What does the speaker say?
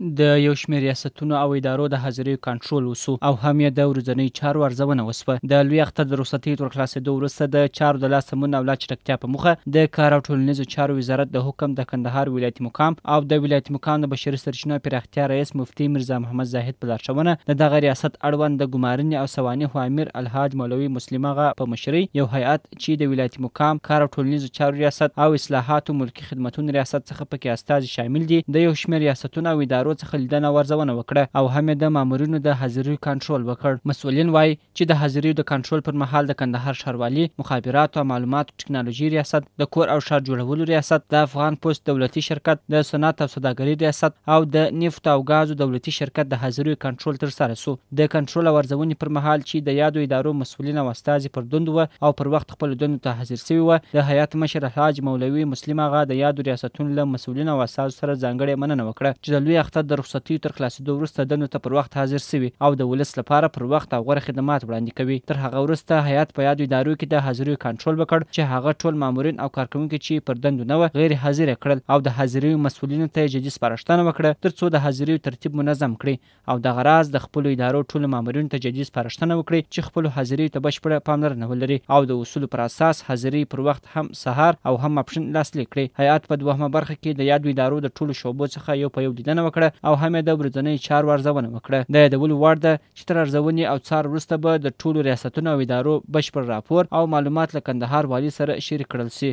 د یو شمېر ریاستونو او ادارو د حاضرۍ کنټرول وسو او هم یې د ورځنۍ چارو ارزونه وسوه د لوی اختر د رخصتۍ تر خلاصېدو وروسته د چارو د لاسه من او لا چټکتیا په مخه د کار او ټولنیزو چارو وزارت د حکم د کندهار ولایتي مقام او د ولایتي مقام د بشري سرچینو پراختیا رئیس مفتي میرزا محمد زاهد په لارښوونه د دغه ریاست اړوند د ګمارنې او سوانح امیر الحاج مولوي مسلم اغا په مشرۍ یو هیئات چې د ولایتي مقام کار او ټولنیزو چارو ریاست او اصلاحاتو ملکي خدمتونو ریاست څخه پکې استازي شامل دي د یو شمېر ریاستونو او ادارو ادارو څخه لیدنه ورزونه وکړه او هم د مامورینو د حاضرۍ کنټرول وکړ مسولین وای چې د حاضرۍ د کنټرول پر مهال د کندهار ښاروالي مخابرات او معلومات ټکنالوژي ریاست د کور او ښار جوړولو ریاست د افغان پوسټ دولتي شرکت د صنعت او سوداګرۍ ریاست او د نفت او غازو دولتي شرکت د حاضرۍ کنټرول تر سره سو د کنټرول ورزونې پر مهال چې د یادو ادارو مسولین او استاذي پر دند و او پر وخت خپل دند ته حاضر شوی و د هیات مشر حاج مولوي مسلم اغا د یادو ریاستونو له مسولین او استاذ سره ځانګړې مننه وکړه چې د لوی اختر ریاست د رخصتیو تر خلاصېدو وروسته دندو ته پر وخت حاضر سوي او د ولس لپاره پر وخت او غوره خدمات وړاندې کوي تر هغه وروسته هیات په یادو ادارو کې د حاضریو کنټرول وکړ چې هغه ټول مامورین او کارکونکي چې پر دندو نه و غیر حاضر کړل او د حاضریو مسولینو ته جدي سپارښتنه وکړه تر څو د حاضریو ترتیب منظم کړي او د غراز د خپل ادارو ټول مامورین ته جدي سپارښتنه وکړي چې خپل حاضریو ته بشپړه پاملرنه ولري او د اصول پر اساس حاضری پر وخت هم سهار او هم ماپښین لاسلیک کړي هیات په دوهمه برخه کې د یادو ادارو د ټولو شعبو څخه یو په یو لیدنه وکړه کړه او هم د ورځنۍ چار ارزونه وکړه د یادولو وړ ده چې تر ارزونې او څار وروسته به د ټولو ریاستونو او ادارو بشپړ راپور او معلومات له کندهار والي سره شریک کړل شي